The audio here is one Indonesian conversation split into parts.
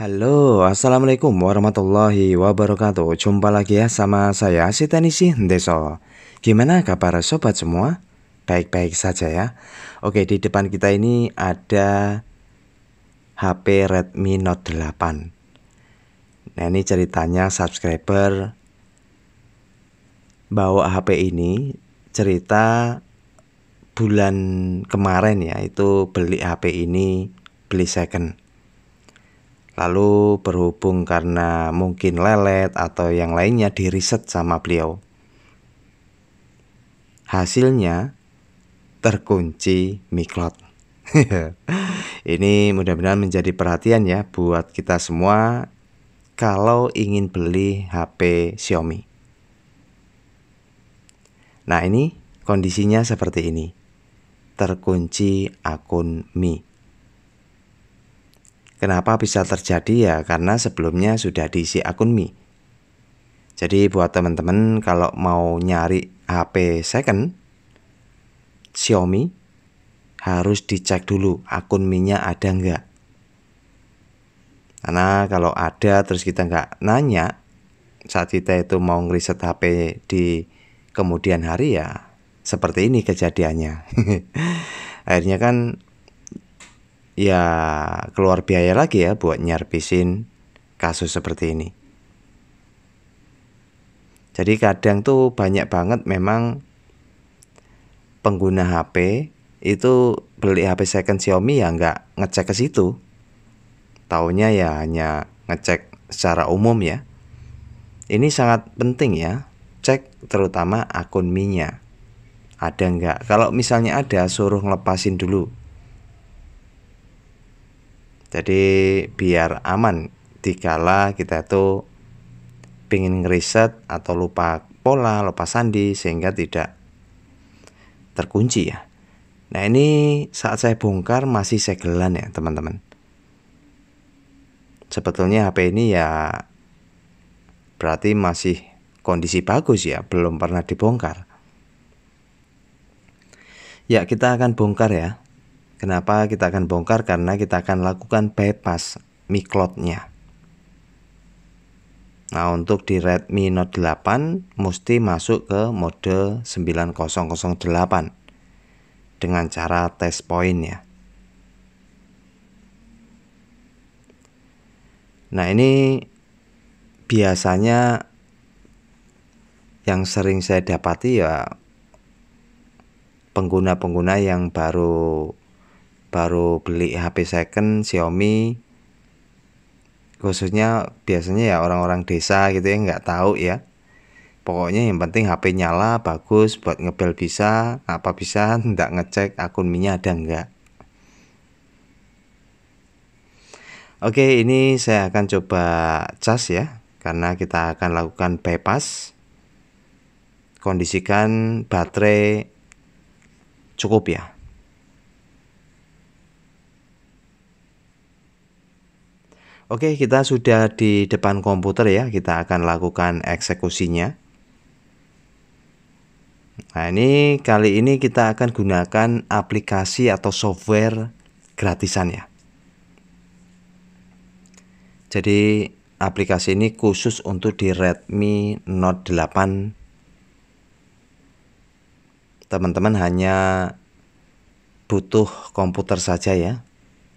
Halo, Assalamualaikum warahmatullahi wabarakatuh Jumpa lagi ya sama saya Sitanisi Deso Gimana kabar sobat semua? Baik-baik saja ya Oke, di depan kita ini ada HP Redmi Note 8 Nah ini ceritanya subscriber bawa HP ini cerita bulan kemarin ya itu beli HP ini beli second Lalu berhubung karena mungkin lelet atau yang lainnya di riset sama beliau. Hasilnya terkunci miklot. Ini mudah-mudahan menjadi perhatian ya buat kita semua kalau ingin beli HP Xiaomi. Nah ini kondisinya seperti ini. Terkunci akun Mi. Kenapa bisa terjadi ya? Karena sebelumnya sudah diisi akun Mi. Jadi buat teman-teman kalau mau nyari HP second Xiaomi harus dicek dulu akun Mi-nya ada nggak. Karena kalau ada terus kita nggak nanya saat kita itu mau ngeriset HP di kemudian hari ya seperti ini kejadiannya. Akhirnya kan ya keluar biaya lagi ya buat nyerpisin kasus seperti ini. Jadi kadang tuh banyak banget memang pengguna HP itu beli HP second Xiaomi ya nggak ngecek ke situ. Taunya ya hanya ngecek secara umum ya. Ini sangat penting ya, cek terutama akun Mi-nya. Ada nggak? Kalau misalnya ada, suruh ngelepasin dulu jadi biar aman dikala kita itu pingin ngeriset atau lupa pola, lupa sandi sehingga tidak terkunci ya. Nah ini saat saya bongkar masih segelan ya teman-teman. Sebetulnya HP ini ya berarti masih kondisi bagus ya, belum pernah dibongkar. Ya kita akan bongkar ya Kenapa kita akan bongkar? Karena kita akan lakukan bypass miklotnya. Nah untuk di Redmi Note 8 mesti masuk ke mode 9008 dengan cara tes point ya. Nah ini biasanya yang sering saya dapati ya pengguna-pengguna yang baru baru beli HP second Xiaomi khususnya biasanya ya orang-orang desa gitu ya nggak tahu ya pokoknya yang penting HP nyala bagus buat ngebel bisa apa bisa ndak ngecek akun minyak ada nggak Oke ini saya akan coba cas ya karena kita akan lakukan bypass kondisikan baterai cukup ya Oke, kita sudah di depan komputer ya. Kita akan lakukan eksekusinya. Nah, ini kali ini kita akan gunakan aplikasi atau software gratisan ya. Jadi, aplikasi ini khusus untuk di Redmi Note 8. Teman-teman hanya butuh komputer saja ya,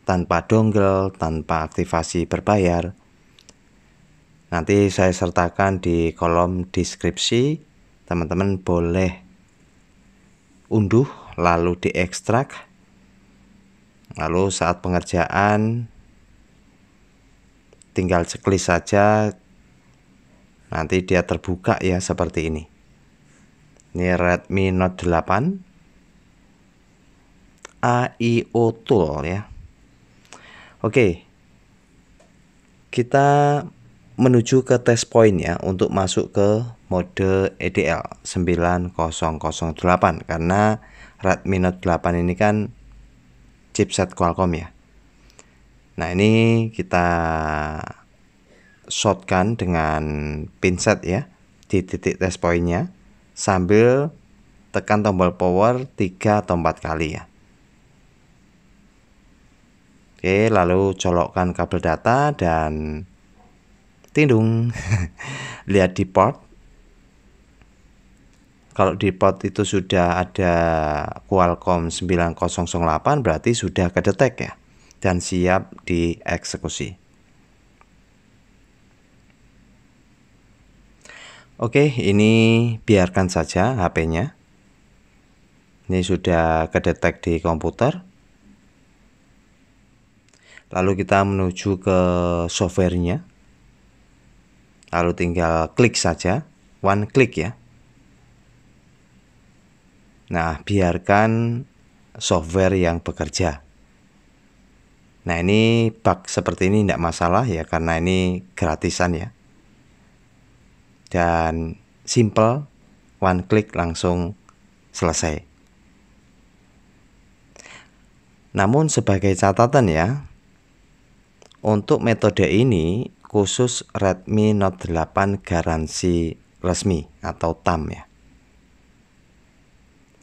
tanpa dongle, tanpa aktivasi berbayar. Nanti saya sertakan di kolom deskripsi. Teman-teman boleh unduh lalu diekstrak. Lalu saat pengerjaan tinggal ceklis saja. Nanti dia terbuka ya seperti ini. Ini Redmi Note 8 AIO tool ya Oke. Kita menuju ke test point ya untuk masuk ke mode EDL 9008 karena Redmi Note 8 ini kan chipset Qualcomm ya. Nah, ini kita shotkan dengan pinset ya di titik test pointnya sambil tekan tombol power 3 atau 4 kali ya. Oke, lalu colokkan kabel data dan tindung. Lihat di port. Kalau di port itu sudah ada Qualcomm 9008 berarti sudah kedetek ya dan siap dieksekusi. Oke, ini biarkan saja HP-nya. Ini sudah kedetek di komputer lalu kita menuju ke softwarenya lalu tinggal klik saja one click ya nah biarkan software yang bekerja nah ini bug seperti ini tidak masalah ya karena ini gratisan ya dan simple one click langsung selesai namun sebagai catatan ya untuk metode ini khusus Redmi Note 8 garansi resmi atau TAM ya.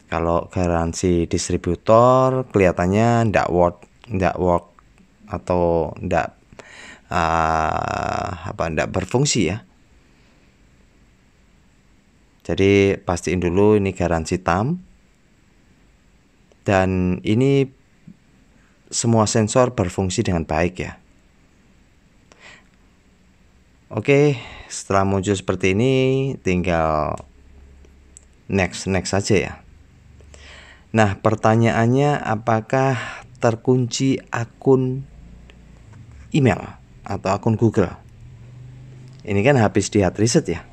Kalau garansi distributor kelihatannya tidak work, tidak work atau tidak uh, ah, apa tidak berfungsi ya. Jadi pastiin dulu ini garansi TAM. Dan ini semua sensor berfungsi dengan baik ya Oke, setelah muncul seperti ini tinggal next next saja ya. Nah, pertanyaannya apakah terkunci akun email atau akun Google? Ini kan habis dihat riset ya.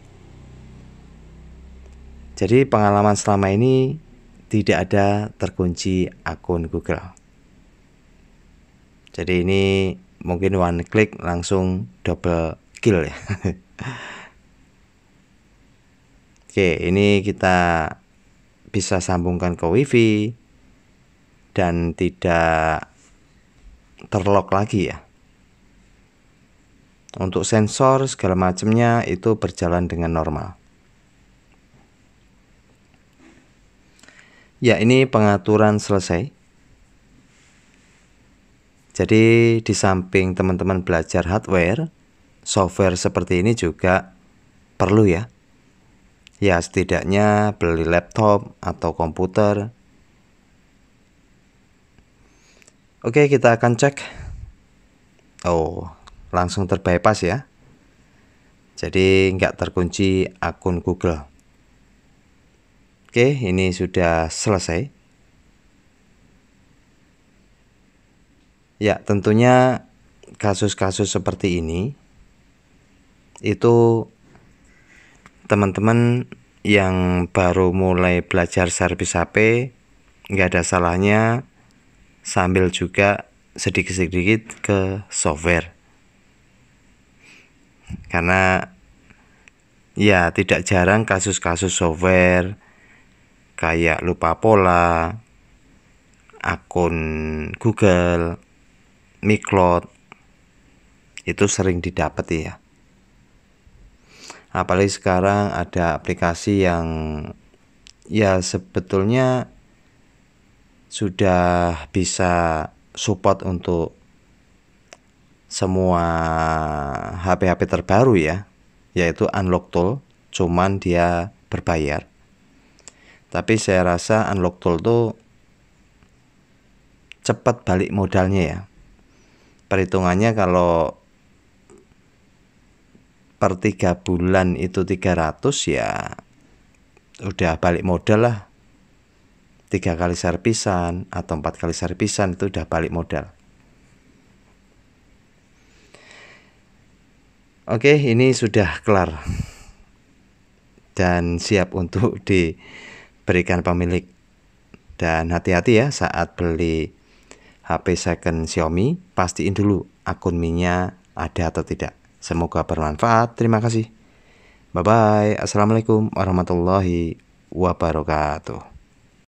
Jadi pengalaman selama ini tidak ada terkunci akun Google. Jadi ini mungkin one click langsung double skill ya. Oke, ini kita bisa sambungkan ke WiFi dan tidak terlock lagi ya. Untuk sensor segala macamnya itu berjalan dengan normal. Ya, ini pengaturan selesai. Jadi di samping teman-teman belajar hardware, software seperti ini juga perlu ya. Ya setidaknya beli laptop atau komputer. Oke kita akan cek. Oh langsung terbypass ya. Jadi nggak terkunci akun Google. Oke ini sudah selesai. Ya tentunya kasus-kasus seperti ini itu teman-teman yang baru mulai belajar servis HP nggak ada salahnya sambil juga sedikit-sedikit ke software karena ya tidak jarang kasus-kasus software kayak lupa pola akun Google, Miklot itu sering didapat ya apalagi sekarang ada aplikasi yang ya sebetulnya sudah bisa support untuk semua HP-HP terbaru ya yaitu unlock tool cuman dia berbayar tapi saya rasa unlock tool itu cepat balik modalnya ya perhitungannya kalau per 3 bulan itu 300 ya udah balik modal lah tiga kali servisan atau empat kali servisan itu udah balik modal oke ini sudah kelar dan siap untuk diberikan pemilik dan hati-hati ya saat beli HP second Xiaomi pastiin dulu akun minyak ada atau tidak Semoga bermanfaat. Terima kasih. Bye bye. Assalamualaikum warahmatullahi wabarakatuh.